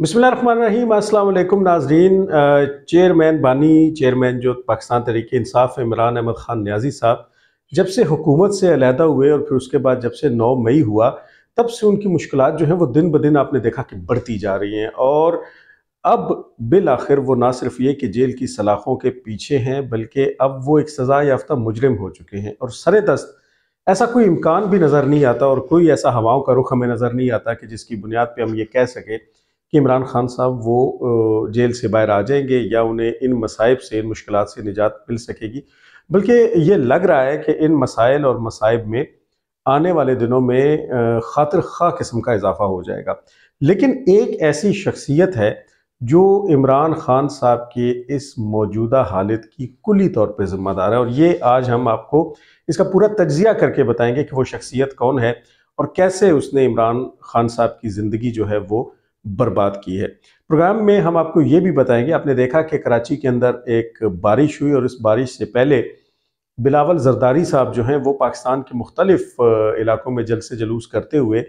बसमीम नाजरीन चेयरमैन बानी चेयरमैन जो पाकिस्तान तरीक इंसाफ इमरान अहमद ख़ान न्याजी साहब जब से हुकूमत से अलहदा हुए और फिर उसके बाद जब से नौ मई हुआ तब से उनकी मुश्किल जो हैं वो दिन ब दिन आपने देखा कि बढ़ती जा रही हैं और अब बिल आखिर वो ना सिर्फ ये कि जेल की सलाखों के पीछे हैं बल्कि अब वो एक सज़ा याफ्ता मुजरम हो चुके हैं और सर दस्त ऐसा कोई इम्कान भी नज़र नहीं आता और कोई ऐसा हवाओं का रुख हमें नज़र नहीं आता कि जिसकी बुनियाद पर हम ये कह सकें कि इमरान खान साहब वो जेल से बाहर आ जाएंगे या उन्हें इन मसाइब से इन मुश्किल से निजात मिल सकेगी बल्कि ये लग रहा है कि इन मसाइल और मसाइब में आने वाले दिनों में खातर खा किस्म का इजाफा हो जाएगा लेकिन एक ऐसी शख्सियत है जो इमरान खान साहब के इस मौजूदा हालत की कुली तौर पर ज़िम्मेदार है और ये आज हम आपको इसका पूरा तजिया करके बताएंगे कि वो शख्सियत कौन है और कैसे उसने इमरान खान साहब की ज़िंदगी जो है वो बर्बाद की है प्रोग्राम में हम आपको ये भी बताएंगे आपने देखा कि कराची के अंदर एक बारिश हुई और इस बारिश से पहले बिलावल जरदारी साहब जो हैं वो पाकिस्तान के मुख्तलिफ इलाकों में जलसे जलूस करते हुए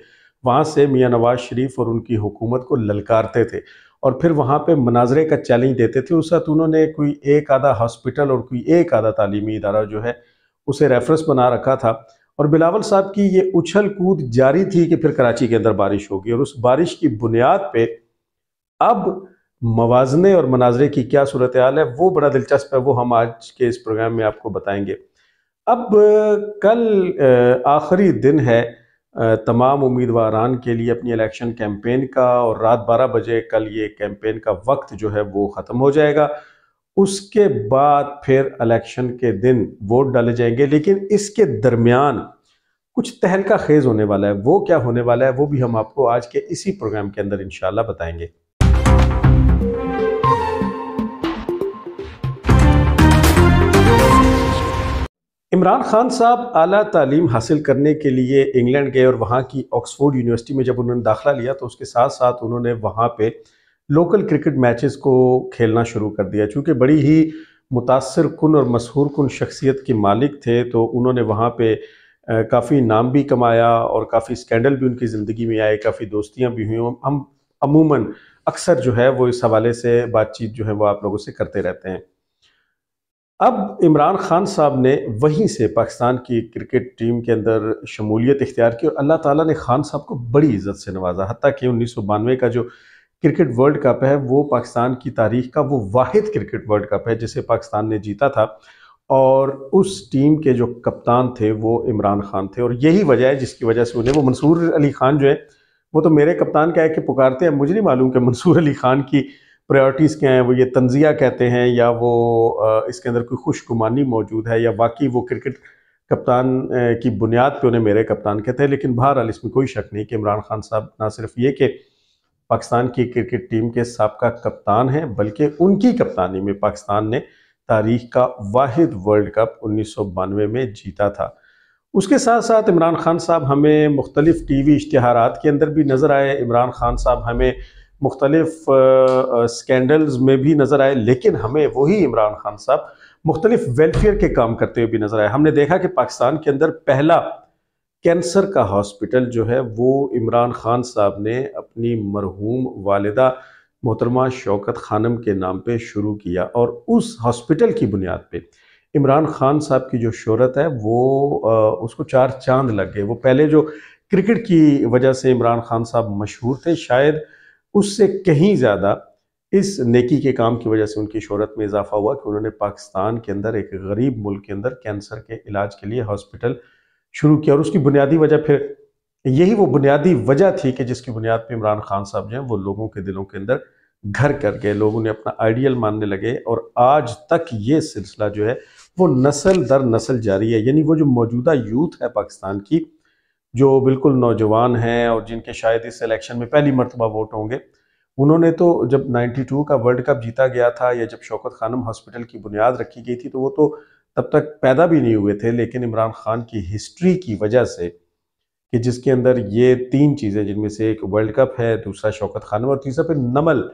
वहाँ से मियाँ नवाज शरीफ और उनकी हुकूमत को ललकारते थे और फिर वहाँ पे मनाजरे का चैलेंज देते थे उस साथ उन्होंने कोई एक आधा हॉस्पिटल और कोई एक आधा तालीमी इदारा जो है उसे रेफरेंस बना रखा था और बिलावल साहब की ये उछल कूद जारी थी कि फिर कराची के अंदर बारिश होगी और उस बारिश की बुनियाद पे अब मवाजने और मनाजरे की क्या सूरत हाल है वो बड़ा दिलचस्प है वो हम आज के इस प्रोग्राम में आपको बताएंगे अब कल आखिरी दिन है तमाम उम्मीदवारान के लिए अपनी इलेक्शन कैंपेन का और रात 12 बजे कल ये कैंपेन का वक्त जो है वो ख़त्म हो जाएगा उसके बाद फिर इलेक्शन के दिन वोट डाले जाएंगे लेकिन इसके दरमियान कुछ तहलका खेज होने वाला है वो क्या होने वाला है वो भी हम आपको आज के इसी प्रोग्राम के अंदर इंशाल्लाह बताएंगे इमरान खान साहब आला तालीम हासिल करने के लिए इंग्लैंड गए और वहाँ की ऑक्सफोर्ड यूनिवर्सिटी में जब उन्होंने दाखला लिया तो उसके साथ साथ उन्होंने वहाँ पे लोकल क्रिकेट मैचेस को खेलना शुरू कर दिया चूँकि बड़ी ही मुतासर कन और मशहूर कन शख्सियत के मालिक थे तो उन्होंने वहाँ पर काफ़ी नाम भी कमाया और काफ़ी स्कैंडल भी उनकी ज़िंदगी में आए काफ़ी दोस्तियाँ भी हुई हम अमूमन अक्सर जो है वो इस हवाले से बातचीत जो है वो आप लोगों से करते रहते हैं अब इमरान खान साहब ने वहीं से पाकिस्तान की क्रिकेट टीम के अंदर शमूलियत इख्तियार की और अल्लाह ताला ने खान साहब को बड़ी इज्जत से नवाजा हती कि उन्नीस सौ बानवे का जो क्रिकेट वर्ल्ड कप है वो पाकिस्तान की तारीख का वो वाहिद क्रिकेट वर्ल्ड कप है जिसे पाकिस्तान ने जीता था और उस टीम के जो कप्तान थे वो इमरान खान थे और यही वजह है जिसकी वजह से उन्हें वो मंसूर अली खान जो है वो तो मेरे कप्तान क्या है कि पुकारते हैं मुझे नहीं मालूम कि मंसूर अली खान की प्रायोरिटीज़ क्या हैं वो ये तंजिया कहते हैं या वो इसके अंदर कोई खुशगुमानी मौजूद है या बाकी वो क्रिकेट कप्तान की बुनियाद पे उन्हें मेरे कप्तान कहते हैं लेकिन बहरहाल इसमें कोई शक नहीं कि इमरान खान साहब ना सिर्फ ये कि पाकिस्तान की क्रिकेट टीम के सबका कप्तान हैं बल्कि उनकी कप्तानी में पाकिस्तान ने तारीख का वाद वर्ल्ड कप उन्नीस में जीता था उसके साथ साथ इमरान खान साहब हमें मुख्तलिफ़ टी वी इश्तहारात के अंदर भी नज़र आए इमरान खान साहब हमें मुख्तलिफ स्कैंडल्स में भी नज़र आए लेकिन हमें वही इमरान खान साहब मुख्तलिफ वेलफेयर के काम करते हुए भी नज़र आए हमने देखा कि पाकिस्तान के अंदर पहला कैंसर का हॉस्पिटल जो है वो इमरान खान साहब ने अपनी मरहूम वालदा मोहतरमा शौकत खानम के नाम पे शुरू किया और उस हॉस्पिटल की बुनियाद पे इमरान खान साहब की जो शहरत है वो आ, उसको चार चांद लग गए वो पहले जो क्रिकेट की वजह से इमरान खान साहब मशहूर थे शायद उससे कहीं ज़्यादा इस नेकी के काम की वजह से उनकी शहरत में इजाफा हुआ कि उन्होंने पाकिस्तान के अंदर एक गरीब मुल्क के अंदर कैंसर के इलाज के लिए हॉस्पिटल शुरू किया और उसकी बुनियादी वजह फिर यही वो बुनियादी वजह थी कि जिसकी बुनियाद पर इमरान खान साहब जो हैं वो लोगों के दिलों के अंदर घर कर गए लोग उन्हें अपना आइडियल मानने लगे और आज तक ये सिलसिला जो है वो नस्ल दर नस्ल जारी है यानी वो जो मौजूदा यूथ है पाकिस्तान की जो बिल्कुल नौजवान हैं और जिनके शायद इस इलेक्शन में पहली मरतबा वोट होंगे उन्होंने तो जब 92 का वर्ल्ड कप जीता गया था या जब शौकत खानम हॉस्पिटल की बुनियाद रखी गई थी तो वो तो तब तक पैदा भी नहीं हुए थे लेकिन इमरान खान की हिस्ट्री की वजह से कि जिसके अंदर ये तीन चीज़ें जिनमें से एक वर्ल्ड कप है दूसरा शौकत खान और तीसरा फिर नमल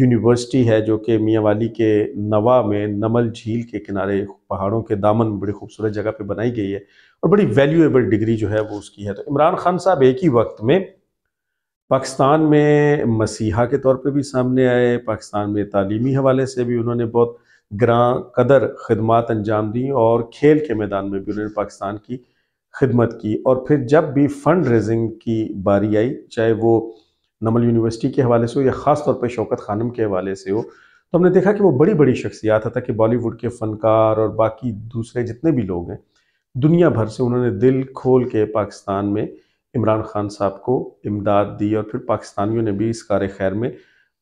यूनिवर्सिटी है जो कि मियाँ वाली के नवा में नमल झील के किनारे पहाड़ों के दामन बड़ी खूबसूरत जगह पे बनाई गई है और बड़ी वैल्यूएबल डिग्री जो है वो उसकी है तो इमरान खान साहब एक ही वक्त में पाकिस्तान में मसीहा के तौर पे भी सामने आए पाकिस्तान में तालीमी हवाले से भी उन्होंने बहुत ग्रां कदर खदमात अंजाम दी और खेल के मैदान में भी उन्होंने पाकिस्तान की खिदमत की और फिर जब भी फंड रेजिंग की बारी आई चाहे वो नमल यूनिवर्सिटी के हवाले से हो या ख़ास तौर पर शौकत खानम के हवाले से हो तो हमने देखा कि वो बड़ी बड़ी शख्सियात हत्या कि बॉलीवुड के फ़नकार और बाकी दूसरे जितने भी लोग हैं दुनिया भर से उन्होंने दिल खोल के पाकिस्तान में इमरान खान साहब को इमदाद दी और फिर पाकिस्तानियों ने भी इस कार खैर में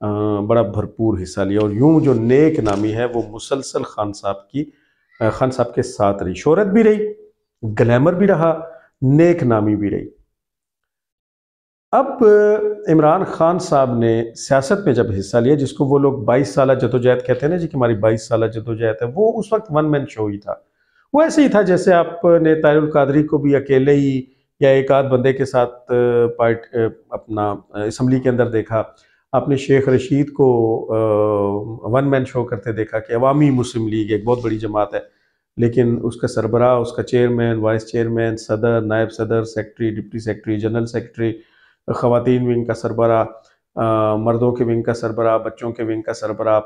बड़ा भरपूर हिस्सा लिया और यूं जो नेक नामी है वो मुसलसल खान साहब की खान साहब के साथ रही शोहरत भी रही ग्लैमर भी रहा नेक नामी भी रही अब इमरान खान साहब ने सियासत में जब हिस्सा लिया जिसको वो लोग 22 साल जदोजहद कहते हैं ना जी कि हमारी बाईस साल जदोजहद है वो उस वक्त वन मैन शो ही था वो ऐसे ही था जैसे आपने तारुल कादरी को भी अकेले ही या एक आध बंदे के साथ पार्ट अपना इसम्बली के अंदर देखा आपने शेख रशीद को आ, वन मैन शो करते देखा कि अवामी मुस्लिम लीग एक बहुत बड़ी जमात है लेकिन उसका सरबरा उसका चेयरमैन वाइस चेयरमैन सदर नायब सदर secretary deputy secretary general secretary खातन विंग का सरबरा मर्दों के विंग का सरबरा बच्चों के विंग का सरबरा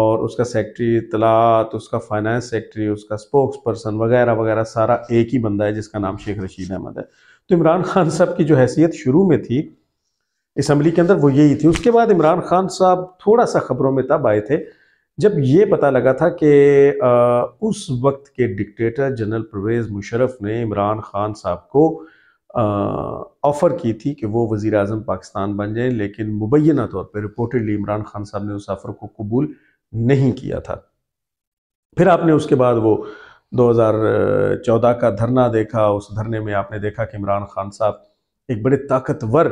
और उसका सेक्रटरी तलात उसका फाइनेंस सेक्रटरी उसका स्पोक्स पर्सन वगैरह वगैरह सारा एक ही बंदा है जिसका नाम शेख रशीद अहमद है तो इमरान खान साहब की जो हैसियत शुरू में थी इसम्बली के अंदर वो यही थी उसके बाद इमरान खान साहब थोड़ा सा खबरों में तब आए थे जब ये पता लगा था कि उस वक्त के डिक्टेटर जनरल परवेज़ मुशरफ ने इमरान खान साहब को ऑफ़र की थी कि वो वज़ी अजम पाकिस्तान बन जाए लेकिन मुबैना तौर पर रिपोर्टेडली इमरान खान साहब ने उस ऑफ़र को कबूल नहीं किया था फिर आपने उसके बाद वो 2014 का धरना देखा उस धरने में आपने देखा कि इमरान खान साहब एक बड़े ताकतवर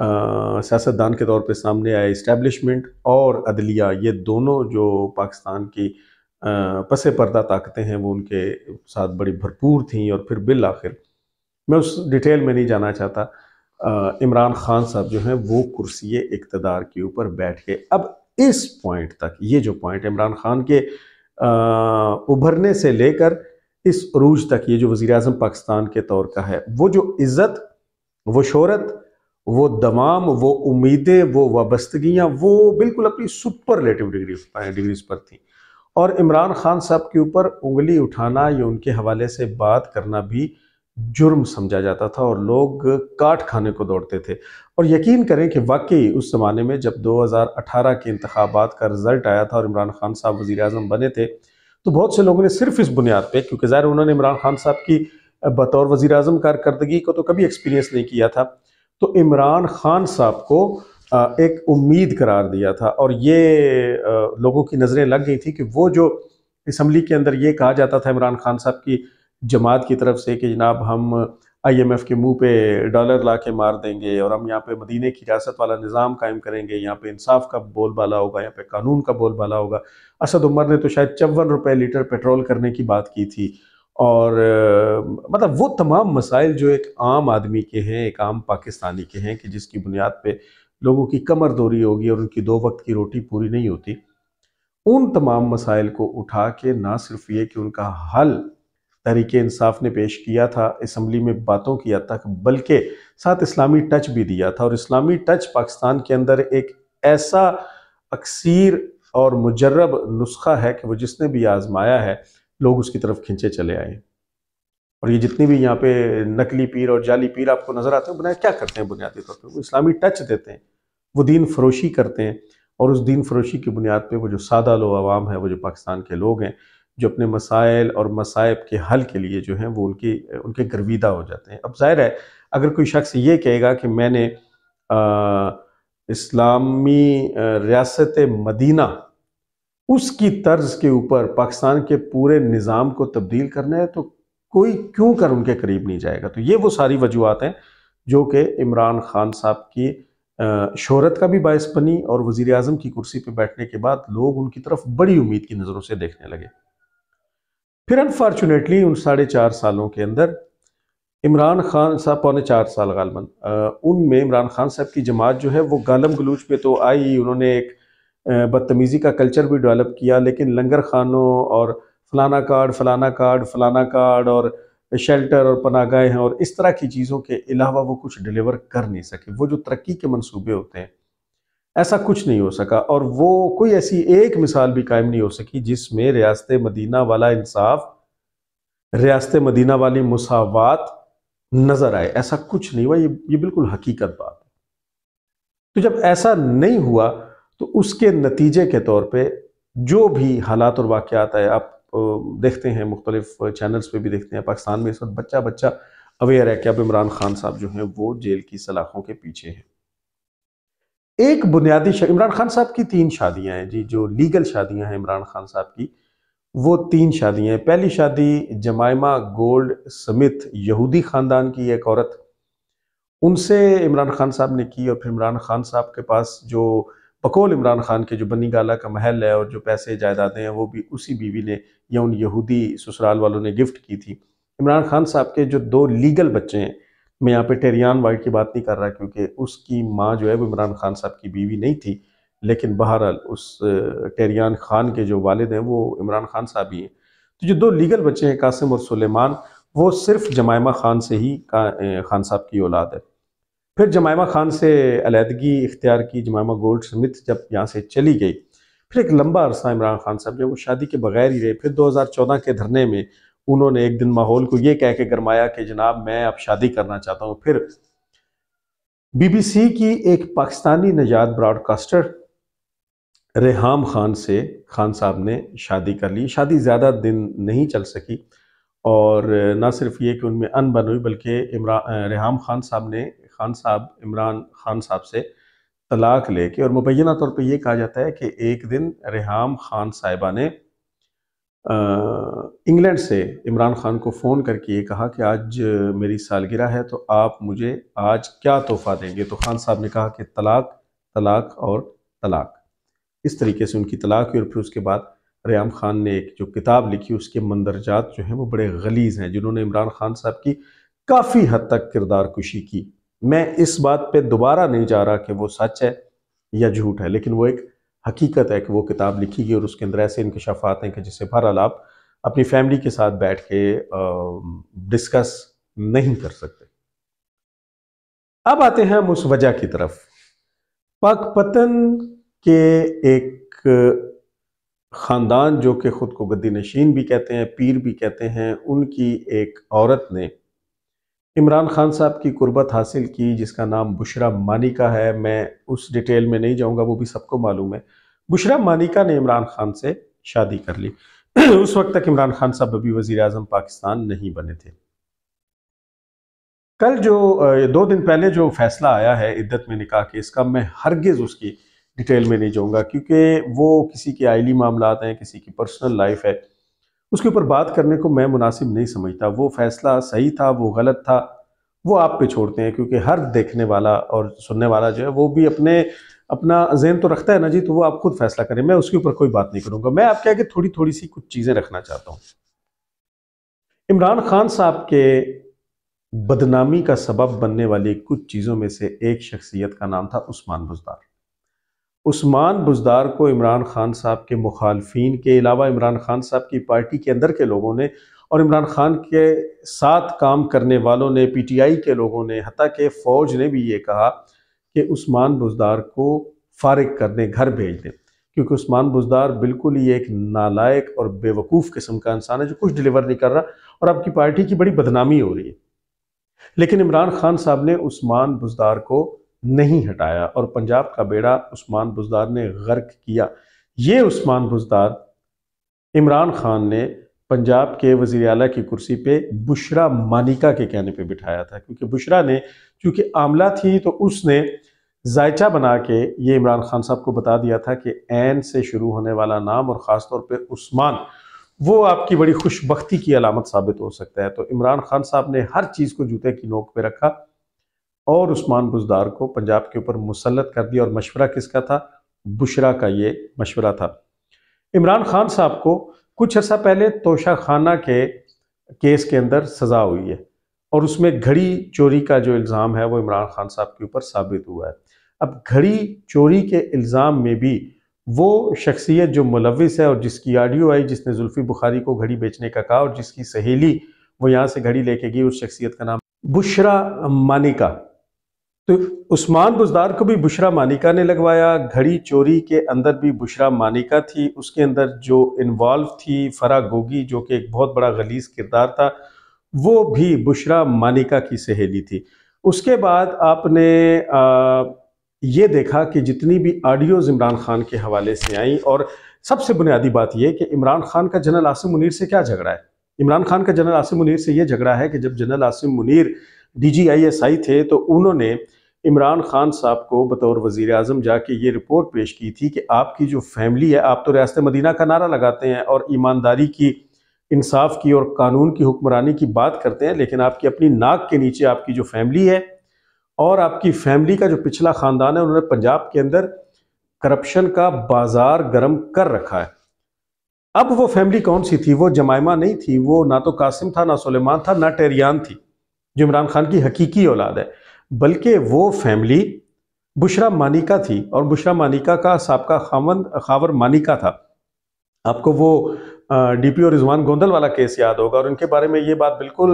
सियासतदान के तौर पे सामने आए इस्टेब्लिशमेंट और अदलिया ये दोनों जो पाकिस्तान की पसे पर्दा ताकतें हैं वो उनके साथ बड़ी भरपूर थीं और फिर बिल आखिर मैं उस डिटेल में नहीं जाना चाहता इमरान खान साहब जो हैं वो कुर्सी इकतदार के ऊपर बैठ के अब इस पॉइंट तक ये जो पॉइंट इमरान खान के आ, उभरने से लेकर इस अरूज तक ये जो वज़ी अजम पाकिस्तान के तौर का है वो जो इज़्ज़त वो शहरत वो दमाम वो उम्मीदें वो वाबस्तगियाँ वो बिल्कुल अपनी सुपरलेटिव डिग्री डिग्रीज पर थी और इमरान खान साहब के ऊपर उंगली उठाना या उनके हवाले से बात करना भी जुर्म समझा जाता था और लोग काट खाने को दौड़ते थे और यकीन करें कि वाकई उस ज़माने में जब 2018 के इंतबात का रिज़ल्ट आया था और इमरान खान साहब वज़ी अजम बने थे तो बहुत से लोगों ने सिर्फ इस बुनियाद पर क्योंकि ज़ाहिर उन्होंने इमरान खान साहब की बतौर वज़ी अजम कारदगी को तो कभी एक्सपीरियंस नहीं किया था तो इमरान खान साहब को एक उम्मीद करार दिया था और ये लोगों की नज़रें लग गई थी कि वो जो इसम्बली के अंदर ये कहा जाता था इमरान खान साहब की जमात की तरफ से कि जनाब हम आईएमएफ के मुंह पे डॉलर ला के मार देंगे और हम यहाँ पे मदीने की रियासत वाला निज़ाम कायम करेंगे यहाँ पे इंसाफ का बोलबाला होगा यहाँ पे कानून का बोलबाला होगा असद उमर ने तो शायद चौवन रुपये लीटर पेट्रोल करने की बात की थी और मतलब वो तमाम मसाइल जो एक आम आदमी के हैं एक आम पाकिस्तानी के हैं कि जिसकी बुनियाद पे लोगों की कमर दोरी होगी और उनकी दो वक्त की रोटी पूरी नहीं होती उन तमाम मसाइल को उठा के ना सिर्फ ये कि उनका हल तहरीक इंसाफ ने पेश किया था इसम्बली में बातों किया था बल्कि साथ इस्लामी टच भी दिया था और इस्लामी टच पाकिस्तान के अंदर एक ऐसा अक्सर और मुजरब नुस्खा है कि वो जिसने भी आजमाया है लोग उसकी तरफ खींचे चले आए और ये जितनी भी यहाँ पे नकली पीर और जाली पीर आपको नज़र आते हैं बनाए क्या करते हैं बुनियादी तौर पर वो इस्लामी टच देते हैं वो दीन फरोशी करते हैं और उस दीन फरोशी की बुनियाद पर वो जो सादा लो आवाम है वो जो पाकिस्तान के लोग हैं जो अपने मसाइल और मसाइब के हल के लिए जो हैं वो उनकी उनके गर्विदा हो जाते हैं अब जाहिर है अगर कोई शख्स ये कहेगा कि मैंने आ, इस्लामी रियासत मदीना उसकी तर्ज के ऊपर पाकिस्तान के पूरे निज़ाम को तब्दील करना है तो कोई क्यों कर उनके करीब नहीं जाएगा तो ये वो सारी वजूहत हैं जो कि इमरान खान साहब की शहरत का भी बायस बनी और वज़ी अजम की कुर्सी पर बैठने के बाद लोग उनकी तरफ बड़ी उम्मीद की नज़रों से देखने लगे फिर अनफॉर्चुनेटली उन साढ़े चार सालों के अंदर इमरान खान साहब पौने चार साल गालबन उनमें इमरान खान साहब की जमात जो है वो गालम गलूच पे तो आई उन्होंने एक बदतमीज़ी का कल्चर भी डेवलप किया लेकिन लंगर खानों और फलाना कार्ड फलाना कार्ड फलाना कार्ड और शेल्टर और पनागाहें और इस तरह की चीज़ों के अलावा वो कुछ डिलीवर कर नहीं सके वो जो तरक्की के मंसूबे होते हैं ऐसा कुछ नहीं हो सका और वो कोई ऐसी एक मिसाल भी कायम नहीं हो सकी जिसमें रियासत मदीना वाला इंसाफ रियासत मदीना वाली मसावत नज़र आए ऐसा कुछ नहीं हुआ ये ये बिल्कुल हकीकत बात है तो जब ऐसा नहीं हुआ तो उसके नतीजे के तौर पे जो भी हालात और वाक़ात है आप देखते हैं मुख्तलिफ चैनल्स पे भी देखते हैं पाकिस्तान में इस वक्त बच्चा बच्चा अवेयर है कि अब इमरान खान साहब जो हैं वो जेल की सलाखों के पीछे हैं एक बुनियादी इमरान खान साहब की तीन शादियां हैं जी जो लीगल शादियां हैं इमरान खान साहब की वो तीन शादियां हैं पहली शादी जमाइमा गोल्ड समिथ यहूदी ख़ानदान की एक औरत उनसे इमरान खान साहब ने की और फिर इमरान खान साहब के पास जो बकौल इमरान खान के जो बनी गाला का महल है और जो पैसे जायदादें हैं वो भी उसी बीवी ने या उन यहूदी ससुराल वालों ने गिफ्ट की थी इमरान खान साहब के जो दो लीगल बच्चे हैं मैं यहाँ पे टेरियान वाइट की बात नहीं कर रहा क्योंकि उसकी माँ जो है वो इमरान खान साहब की बीवी नहीं थी लेकिन बहरहाल उस टेरियान खान के जो वालद हैं वो इमरान खान साहब ही हैं तो जो दो लीगल बच्चे हैं कासिम और सुलेमान वो सिर्फ जमायमा खान से ही खान साहब की औलाद है फिर जमायमा खान से अलीहदगी इख्तियार की जमायमा गोल्ड स्मिथ जब यहाँ से चली गई फिर एक लंबा अरसा इमरान खान साहब जो वो शादी के बगैर ही रहे फिर 2014 के धरने में उन्होंने एक दिन माहौल को ये कह के गरमाया कि जनाब मैं अब शादी करना चाहता हूँ फिर बीबीसी की एक पाकिस्तानी नजात ब्रॉडकास्टर रेहाम खान से खान साहब ने शादी कर ली शादी ज़्यादा दिन नहीं चल सकी और ना सिर्फ ये कि उनमें अनबन हुई बल्कि इमरान रेहाम खान साहब ने खान साहब इमरान खान साहब से तलाक लेके और मुबैना तौर पे ये कहा जाता है कि एक दिन रेहम खान साहिबा ने इंग्लैंड से इमरान खान को फ़ोन करके ये कहा कि आज मेरी सालगिरह है तो आप मुझे आज क्या तोहफ़ा देंगे तो खान साहब ने कहा कि तलाक तलाक और तलाक इस तरीके से उनकी तलाक हुई और फिर उसके बाद रेहम खान ने एक जो किताब लिखी उसके मंदरजात जो हैं वो बड़े गलीज़ हैं जिन्होंने इमरान खान साहब की काफ़ी हद तक किरदार कुशी की मैं इस बात पे दोबारा नहीं जा रहा कि वो सच है या झूठ है लेकिन वो एक हकीकत है कि वो किताब लिखी गई और उसके अंदर ऐसे शफात हैं कि जिससे बहरहाल आप अपनी फैमिली के साथ बैठ के डिस्कस नहीं कर सकते अब आते हैं हम उस वजह की तरफ पाकपतन पतन के एक ख़ानदान जो कि ख़ुद को गद्दी नशीन भी कहते हैं पीर भी कहते हैं उनकी एक औरत ने इमरान खान साहब की कुर्बत हासिल की जिसका नाम बुशरा मानिका है मैं उस डिटेल में नहीं जाऊंगा वो भी सबको मालूम है बुशरा मानिका ने इमरान खान से शादी कर ली उस वक्त तक इमरान खान साहब अभी वजीर अजम पाकिस्तान नहीं बने थे कल जो दो दिन पहले जो फैसला आया है इद्दत में निकाह के इसका मैं हरगिज़ उसकी डिटेल में नहीं जाऊँगा क्योंकि वो किसी के आयली मामला हैं किसी की पर्सनल लाइफ है उसके ऊपर बात करने को मैं मुनासिब नहीं समझता वो फैसला सही था वो गलत था वो आप पे छोड़ते हैं क्योंकि हर देखने वाला और सुनने वाला जो है वो भी अपने अपना जहन तो रखता है ना जी तो वो आप खुद फैसला करें मैं उसके ऊपर कोई बात नहीं करूंगा मैं आपके आगे थोड़ी थोड़ी सी कुछ चीज़ें रखना चाहता हूँ इमरान खान साहब के बदनामी का सबब बनने वाली कुछ चीज़ों में से एक शख्सियत का नाम था उस्मान बुजदार उस्मान बुजदार को इमरान खान साहब के मुखालफी के अलावा इमरान खान साहब की पार्टी के अंदर के लोगों ने और इमरान खान के साथ काम करने वालों ने पी टी आई के लोगों ने हती के फ़ौज ने भी ये कहा कि उस्मान बुजदार को फारग कर दें घर भेज दें क्योंकि उस्मान बुजदार बिल्कुल ही एक नालायक और बेवकूफ़ किस्म का इंसान है जो कुछ डिलीवर नहीं कर रहा और आपकी पार्टी की बड़ी बदनामी हो रही है लेकिन इमरान खान साहब ने उस्मान बुजदार को नहीं हटाया और पंजाब का बेड़ा उस्मान बुजदार ने गर्क किया ये उस्मान बुजदार इमरान खान ने पंजाब के वजीर अला की कुर्सी पे बुशरा मानिका के कहने पे बिठाया था क्योंकि बुशरा ने क्योंकि आमला थी तो उसने जायचा बना के ये इमरान खान साहब को बता दिया था कि एन से शुरू होने वाला नाम और ख़ास तौर पर उस्मान वो आपकी बड़ी खुशबख्ती की अलामत साबित हो सकता है तो इमरान खान साहब ने हर चीज़ को जूते की नोक पे रखा और उस्मान बुजदार को पंजाब के ऊपर मुसलत कर दिया और मशवरा किसका था बुशरा का ये मशवरा था इमरान खान साहब को कुछ अर्सा पहले तोशा खाना के केस के अंदर सज़ा हुई है और उसमें घड़ी चोरी का जो इल्ज़ाम है वो इमरान खान साहब के ऊपर साबित हुआ है अब घड़ी चोरी के इल्ज़ाम में भी वो शख्सियत जो मुलविस है और जिसकी आडियो आई जिसने जुल्फ़ी बुखारी को घड़ी बेचने का कहा और जिसकी सहेली वो यहाँ से घड़ी लेके गई उस शख्सियत का नाम बुशरा मानिका तो उस्मान बुजदार को भी बुशरा मानिका ने लगवाया घड़ी चोरी के अंदर भी बुशरा मानिका थी उसके अंदर जो इन्वॉल्व थी फरा गोगी जो कि एक बहुत बड़ा गलीस किरदार था वो भी बुशरा मानिका की सहेली थी उसके बाद आपने आ, ये देखा कि जितनी भी ऑडियोज़ इमरान खान के हवाले से आई और सबसे बुनियादी बात यह कि इमरान खान का जनरल आसिम मुनीर से क्या झगड़ा है इमरान खान का जनरल आसिम मुनीर से ये झगड़ा है कि जब जनरल आसिम मुनीर डीजीआईएसआई थे तो उन्होंने इमरान खान साहब को बतौर वज़ी अजम जाके ये रिपोर्ट पेश की थी कि आपकी जो फैमिली है आप तो रियासत मदीना का नारा लगाते हैं और ईमानदारी की इंसाफ की और कानून की हुक्मरानी की बात करते हैं लेकिन आपकी अपनी नाक के नीचे आपकी जो फैमिली है और आपकी फैमिली का जो पिछला ख़ानदान है उन्होंने पंजाब के अंदर करप्शन का बाज़ार गर्म कर रखा है अब वो फैमिली कौन सी थी वो जमायमा नहीं थी वो ना तो कासिम था ना सलेमान था ना टेरियान थी जो इमरान खान की हकीकी औलाद है बल्कि वो फैमिली बुशरा मानिका थी और बुशरा मानिका का सबका खावन खावर मानिका था आपको वो डीपीओ रिजवान गोंदल वाला केस याद होगा और उनके बारे में ये बात बिल्कुल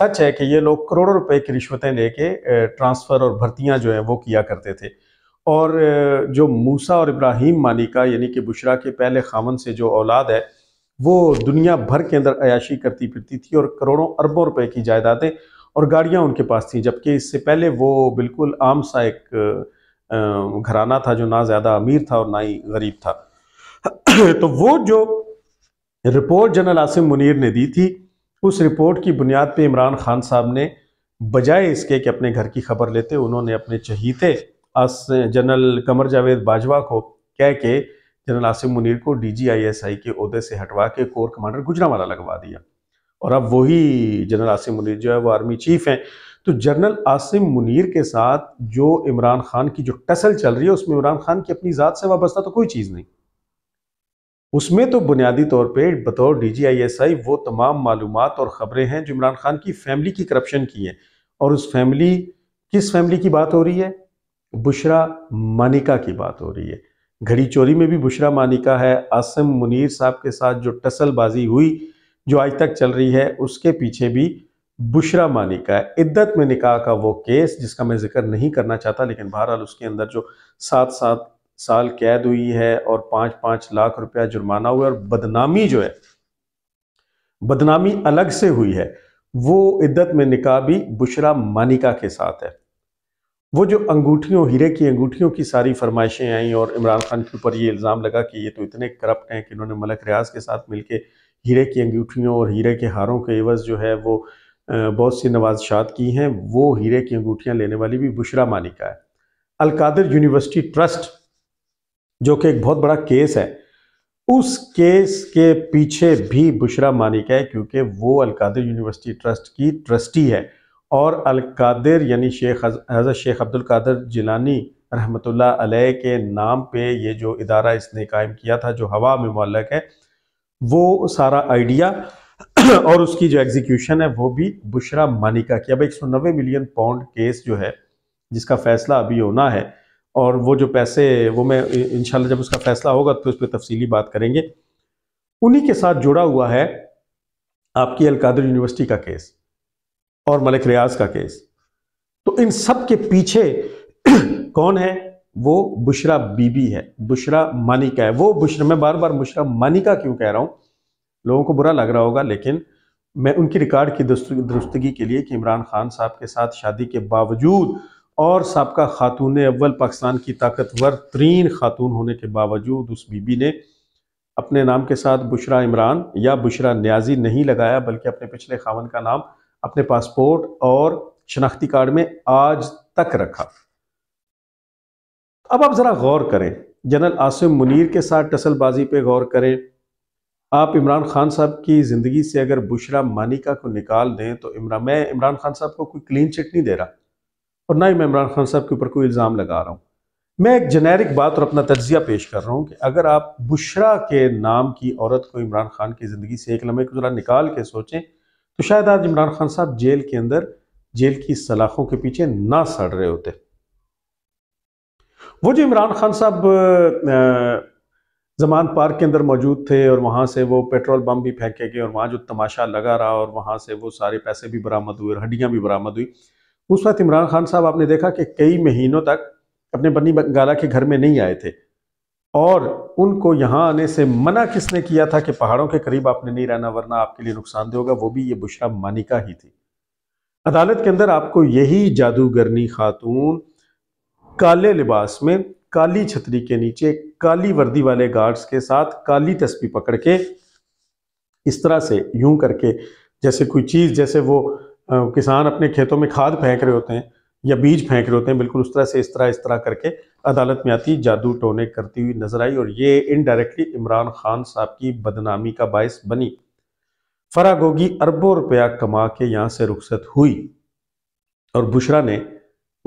सच है कि ये लोग करोड़ों रुपए की रिश्वतें लेके ट्रांसफ़र और भर्तियां जो हैं वो किया करते थे और जो मूसा और इब्राहिम मानिका यानी कि बुशरा के पहले खामन से जो औलाद है वो दुनिया भर के अंदर अयाशी करती फिरती थी और करोड़ों अरबों रुपए की जायदादें और गाड़ियाँ उनके पास थी जबकि इससे पहले वो बिल्कुल आम सा एक घराना था जो ना ज़्यादा अमीर था और ना ही गरीब था तो वो जो रिपोर्ट जनरल आसिम मुनीर ने दी थी उस रिपोर्ट की बुनियाद पे इमरान खान साहब ने बजाय इसके कि अपने घर की खबर लेते उन्होंने अपने चहीते जनरल कमर जावेद बाजवा को कह के जनरल आसिम मुनीर को D G I S I के अहदे से हटवा के कोर कमांडर वाला लगवा दिया और अब वही जनरल आसिम मुनीर जो है वो आर्मी चीफ हैं तो जनरल आसिम मुनीर के साथ जो इमरान खान की जो टसल चल रही है उसमें इमरान खान की अपनी ज़ात से वाबस्ता तो कोई चीज़ नहीं उसमें तो बुनियादी तौर पे बतौर D G I S I वो तमाम मालूम और ख़बरें हैं जो इमरान खान की फैमिली की करप्शन की है और उस फैमिली किस फैमिली की बात हो रही है बुशरा मानिका की बात हो रही है घड़ी चोरी में भी बुशरा मानिका है आसिम मुनीर साहब के साथ जो टसलबाजी हुई जो आज तक चल रही है उसके पीछे भी बुशरा मानी का है इद्दत में निकाह का वो केस जिसका मैं जिक्र नहीं करना चाहता लेकिन बहरहाल उसके अंदर जो सात सात साल कैद हुई है और पाँच पाँच लाख रुपया जुर्माना हुआ और बदनामी जो है बदनामी अलग से हुई है वो इद्दत में निकाह भी बुशरा मानिका के साथ है वो जो अंगूठियों हीरे की अंगूठियों की सारी फरमाइशें आई और इमरान खान के ऊपर ये इल्ज़ाम लगा कि ये तो इतने करप्ट हैं कि इन्होंने मलक रियाज के साथ मिलके हीरे की अंगूठियों और हीरे के हारों के एवज़ जो है वो बहुत सी नवाजशात की हैं वो हीरे की अंगूठियाँ लेने वाली भी बुशरा मानिका है अलकादर यूनिवर्सिटी ट्रस्ट जो कि एक बहुत बड़ा केस है उस केस के पीछे भी बुशरा मानिका है क्योंकि वो अलकादर यूनिवर्सिटी ट्रस्ट की ट्रस्टी है और अलकादर यानी शेख हज़रत शेख अब्दुल कादर जिलानी रहमतुल्लाह अलैह के नाम पे ये जो इदारा इसने कायम किया था जो हवा में मलक है वो सारा आइडिया और उसकी जो एग्जीक्यूशन है वो भी बुशरा मानिका की अब नब्बे मिलियन पाउंड केस जो है जिसका फैसला अभी होना है और वो जो पैसे वो मैं इनशाला जब उसका फैसला होगा तो उस पर तफसीली बात करेंगे उन्हीं के साथ जुड़ा हुआ है आपकी अलकादर यूनिवर्सिटी का केस और मलिक रियाज का केस तो इन सब के पीछे कौन है वो बुशरा बीबी है बुशरा मानिका है वो बुशरा मैं बार बार बुशरा मानिका क्यों कह रहा हूँ लोगों को बुरा लग रहा होगा लेकिन मैं उनकी रिकॉर्ड की दुरुस्तगी के लिए कि इमरान खान साहब के साथ शादी के बावजूद और सबका खातून अव्वल पाकिस्तान की ताकतवर तरीन खातून होने के बावजूद उस बीबी ने अपने नाम के साथ बुशरा इमरान या बुशरा न्याजी नहीं लगाया बल्कि अपने पिछले खावन का नाम अपने पासपोर्ट और शनाख्ती कार्ड में आज तक रखा अब आप ज़रा गौर करें जनरल आसिम मुनीर के साथ टसलबाजी पे गौर करें आप इमरान खान साहब की ज़िंदगी से अगर बुशरा मानिका को निकाल दें तो इमरान मैं इमरान खान साहब को कोई क्लीन चिट नहीं दे रहा और ना ही मैं इमरान खान साहब के ऊपर कोई इल्ज़ाम लगा रहा हूँ मैं एक जेनेरिक बात और अपना तजिया पेश कर रहा हूँ कि अगर आप बुशरा के नाम की औरत को इमरान खान की ज़िंदगी से एक लम्हे को ज़रा निकाल के सोचें तो शायद आज इमरान खान साहब जेल के अंदर जेल की सलाखों के पीछे ना सड़ रहे होते वो जो इमरान खान साहब जमान पार्क के अंदर मौजूद थे और वहाँ से वो पेट्रोल बम भी फेंके गए और वहाँ जो तमाशा लगा रहा और वहाँ से वो सारे पैसे भी बरामद हुए और हड्डियाँ भी बरामद हुई उस वक्त इमरान खान साहब आपने देखा कि कई महीनों तक अपने बनी बंगाला के घर में नहीं आए थे और उनको यहाँ आने से मना किसने किया था कि पहाड़ों के करीब आपने नहीं रहना वरना आपके लिए नुकसानदेह होगा वो भी ये बुशरा मानिका ही थी अदालत के अंदर आपको यही जादूगरनी खातून काले लिबास में काली छतरी के नीचे काली वर्दी वाले गार्ड्स के साथ काली तस्वीर पकड़ के इस तरह से यूं करके जैसे कोई चीज़ जैसे वो किसान अपने खेतों में खाद फेंक रहे होते हैं या बीज फेंक रहे होते हैं बिल्कुल उस तरह से इस तरह इस तरह करके अदालत में आती जादू टोने करती हुई नजर आई और ये इनडायरेक्टली इमरान खान साहब की बदनामी का बायस बनी फरा गोगी अरबों रुपया कमा के यहाँ से रुखसत हुई और बुशरा ने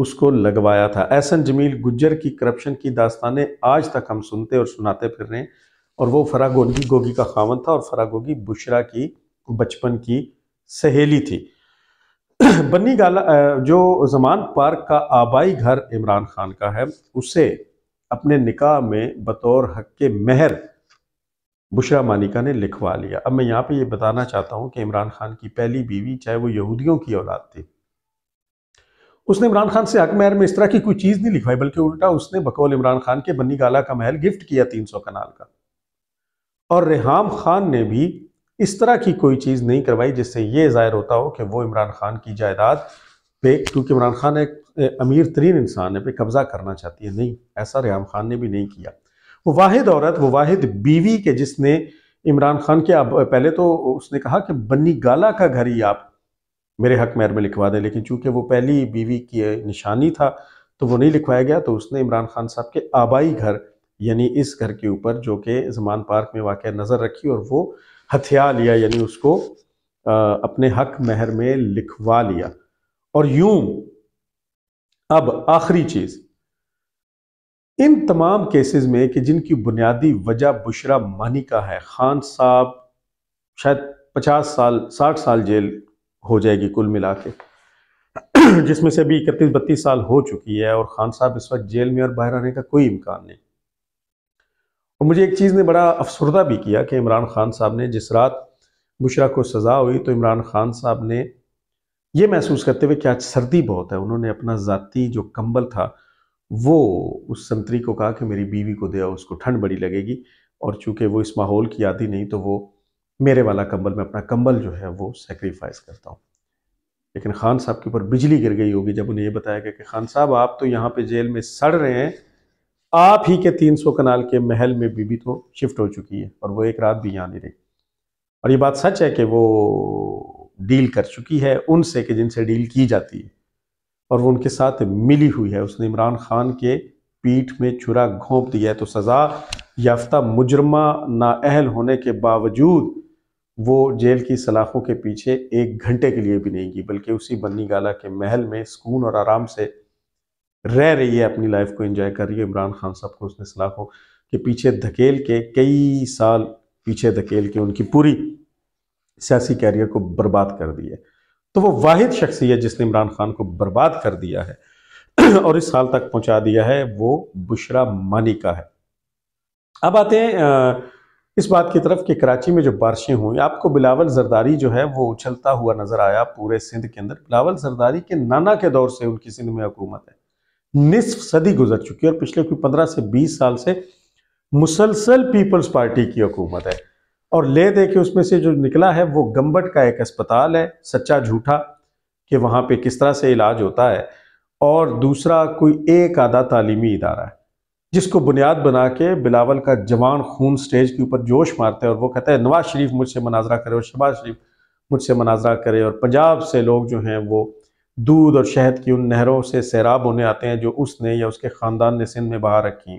उसको लगवाया था एहसन जमील गुज्जर की करप्शन की दास्तानें आज तक हम सुनते और सुनाते फिर रहे हैं और वो फरा गोगी गोगी का खावन था और फरा गोगी बुशरा की बचपन की सहेली थी बन्नी गाला जो जमान पार्क का आबाई घर इमरान खान का है उसे अपने निकाह में बतौर हक के मेहर बुशरा मानिका ने लिखवा लिया अब मैं यहाँ पे ये बताना चाहता हूँ कि इमरान खान की पहली बीवी चाहे वो यहूदियों की औलाद थी उसने इमरान खान से हक महर में इस तरह की कोई चीज़ नहीं लिखवाई बल्कि उल्टा उसने बकौल इमरान खान के बन्नी गाला का महल गिफ्ट किया तीन सौ कनाल का और रेहाम खान ने भी इस तरह की कोई चीज़ नहीं करवाई जिससे ये जाहिर होता हो कि वो इमरान खान की जायदाद पे क्योंकि इमरान खान एक अमीर तरीन इंसान है पे कब्ज़ा करना चाहती है नहीं ऐसा रेहाम खान ने भी नहीं किया वो वाहिद औरत वो वाहिद बीवी के जिसने इमरान खान के पहले तो उसने कहा कि बन्नी गाला का घर ही आप मेरे हक महर में लिखवा दें लेकिन चूंकि वो पहली बीवी की निशानी था तो वो नहीं लिखवाया गया तो उसने इमरान खान साहब के आबाई घर यानी इस घर के ऊपर जो कि जमान पार्क में वाक़ नज़र रखी और वो हथिया लिया यानी उसको अपने हक महर में लिखवा लिया और यूं अब आखिरी चीज़ इन तमाम केसेस में कि जिनकी बुनियादी वजह बुशरा मानी का है खान साहब शायद 50 साल 60 साल जेल हो जाएगी कुल मिला के जिसमें से अभी इकतीस बत्तीस साल हो चुकी है और खान साहब इस वक्त जेल में और बाहर आने का कोई इम्कान नहीं और मुझे एक चीज़ ने बड़ा अफसरदा भी किया कि इमरान खान साहब ने जिस रात बुशरा को सज़ा हुई तो इमरान खान साहब ने यह महसूस करते हुए कि आज सर्दी बहुत है उन्होंने अपना ज़ाती जो कंबल था वो उस संतरी को कहा कि मेरी बीवी को दिया उसको ठंड बड़ी लगेगी और चूंकि वो इस माहौल की आदि नहीं तो वो मेरे वाला कंबल मैं अपना कंबल जो है वो सेक्रीफाइस करता हूँ लेकिन खान साहब के ऊपर बिजली गिर गई होगी जब उन्हें यह बताया गया कि खान साहब आप तो यहाँ पे जेल में सड़ रहे हैं आप ही के 300 कनाल के महल में बीबी तो शिफ्ट हो चुकी है और वो एक रात भी यहाँ नहीं रही और ये बात सच है कि वो डील कर चुकी है उनसे कि जिनसे डील की जाती है और वो उनके साथ मिली हुई है उसने इमरान खान के पीठ में छुरा घोंप दिया है तो सज़ा याफ्ता मुजरमा नाअहल होने के बावजूद वो जेल की सलाखों के पीछे एक घंटे के लिए भी नहीं गई बल्कि उसी बन्नी गाला के महल में सुकून और आराम से रह रही है अपनी लाइफ को एंजॉय कर रही है इमरान खान साहब को उसने सलाखों के पीछे धकेल के कई साल पीछे धकेल के उनकी पूरी सियासी कैरियर को बर्बाद कर दिया तो वो वाहिद शख्सियत जिसने इमरान खान को बर्बाद कर दिया है और इस साल तक पहुंचा दिया है वो बुशरा मानिका है अब आते हैं इस बात की तरफ कि कराची में जो बारिशें हुई आपको बिलावल जरदारी जो है वो उछलता हुआ नजर आया पूरे सिंध के अंदर बिलावल जरदारी के नाना के दौर से उनकी सिंध में हुकूमत है निसफ सदी गुजर चुकी है और पिछले कोई पंद्रह से बीस साल से मुसलसल पीपल्स पार्टी की हुकूमत है और ले दे के उसमें से जो निकला है वो गम्बट का एक अस्पताल है सच्चा झूठा कि वहाँ पे किस तरह से इलाज होता है और दूसरा कोई एक आधा तालीमी इदारा है जिसको बुनियाद बना के बिलावल का जवान खून स्टेज के ऊपर जोश मारते हैं और वो कहते हैं नवाज शरीफ मुझसे मनाजरा करे और शबाज शरीफ मुझसे मनाजरा करे और पंजाब से लोग जो हैं वो दूध और शहद की उन नहरों से सैराब होने आते हैं जो उसने या उसके ख़ानदान ने सिंध में बहा रखी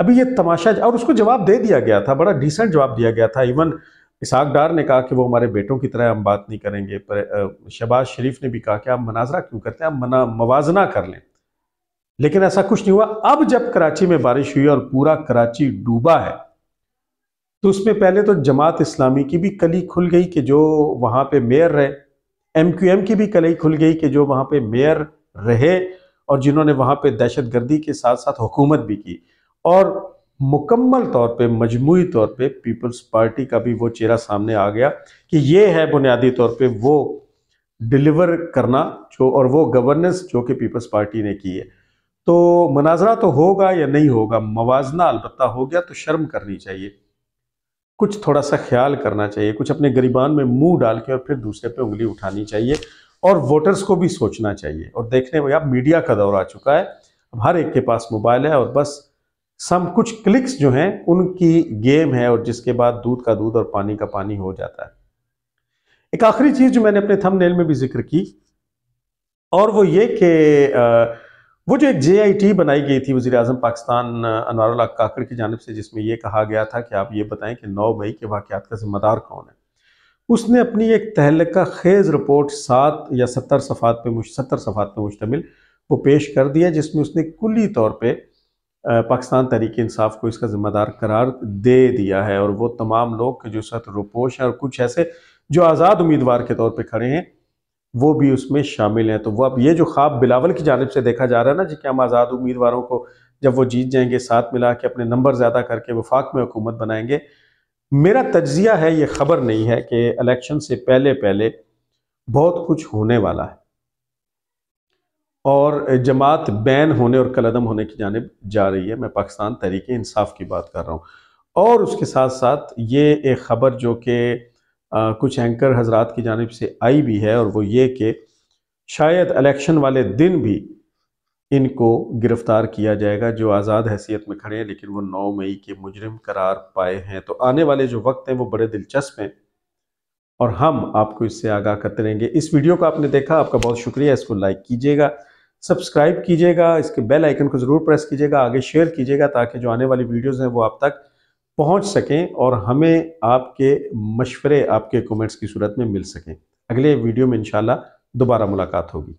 अभी ये तमाशा और उसको जवाब दे दिया गया था बड़ा डिसेंट जवाब दिया गया था इवन इसाक डार ने कहा कि वो हमारे बेटों की तरह हम बात नहीं करेंगे पर शबाज शरीफ ने भी कहा कि आप मनाजरा क्यों करते हैं आप मना मवाजना कर लें लेकिन ऐसा कुछ नहीं हुआ अब जब कराची में बारिश हुई और पूरा कराची डूबा है तो उसमें पहले तो जमात इस्लामी की भी कली खुल गई कि जो वहां पे मेयर रहे एमक्यूएम की भी कली खुल गई कि जो वहाँ पे मेयर रहे और जिन्होंने वहां पे दहशत गर्दी के साथ साथ हुकूमत भी की और मुकम्मल तौर पे मजमू तौर पे पीपल्स पार्टी का भी वो चेहरा सामने आ गया कि ये है बुनियादी तौर पे वो डिलीवर करना जो और वो गवर्नेंस जो कि पीपल्स पार्टी ने की है तो मनाजरा तो होगा या नहीं होगा मवाजना अलबत् हो गया तो शर्म करनी चाहिए कुछ थोड़ा सा ख्याल करना चाहिए कुछ अपने गरीबान में मुंह डाल के और फिर दूसरे पे उंगली उठानी चाहिए और वोटर्स को भी सोचना चाहिए और देखने में अब मीडिया का दौर आ चुका है अब हर एक के पास मोबाइल है और बस सम कुछ क्लिक्स जो हैं उनकी गेम है और जिसके बाद दूध का दूध और पानी का पानी हो जाता है एक आखिरी चीज़ जो मैंने अपने थम में भी जिक्र की और वो ये कि वो जो एक जे बनाई गई थी वजी अजम पाकिस्तान अनवारुल्ला काकड़ की जानब से जिसमें यह कहा गया था कि आप ये बताएं कि नौ मई के वाक़ात का जिम्मेदार कौन है उसने अपनी एक तहलका खेज़ रिपोर्ट सात या सत्तर सफ़ात पे सत्तर सफ़ात पे मुश्तमिल वो पेश कर दिया जिसमें उसने कुली तौर पर पाकिस्तान तहरीक इंसाफ को इसका ज़िम्मेदार करार दे दिया है और वो तमाम लोग जो इस रुपोश हैं और कुछ ऐसे जो आज़ाद उम्मीदवार के तौर पर खड़े हैं वो भी उसमें शामिल हैं तो वो अब ये जो ख्वाब बिलावल की जानब से देखा जा रहा है ना जी कि हम आज़ाद उम्मीदवारों को जब वो जीत जाएंगे साथ मिला के अपने नंबर ज़्यादा करके वफाक में हुकूमत बनाएंगे मेरा तजिया है ये खबर नहीं है कि इलेक्शन से पहले पहले बहुत कुछ होने वाला है और जमात बैन होने और कलदम होने की जानब जा रही है मैं पाकिस्तान तरीके इंसाफ की बात कर रहा हूँ और उसके साथ साथ ये एक खबर जो कि आ, कुछ एंकर हजरात की जानब से आई भी है और वो ये कि शायद इलेक्शन वाले दिन भी इनको गिरफ्तार किया जाएगा जो आज़ाद हैसियत में खड़े हैं लेकिन वो नौ मई के मुजरम करार पाए हैं तो आने वाले जो वक्त हैं वो बड़े दिलचस्प हैं और हम आपको इससे आगाह करते रहेंगे इस वीडियो को आपने देखा आपका बहुत शुक्रिया इसको लाइक कीजिएगा सब्सक्राइब कीजिएगा इसके बेल आइकन को ज़रूर प्रेस कीजिएगा आगे शेयर कीजिएगा ताकि जो आने वाली वीडियोज़ हैं वो आप तक पहुंच सकें और हमें आपके मशवरे आपके कमेंट्स की सूरत में मिल सकें अगले वीडियो में इंशाल्लाह दोबारा मुलाकात होगी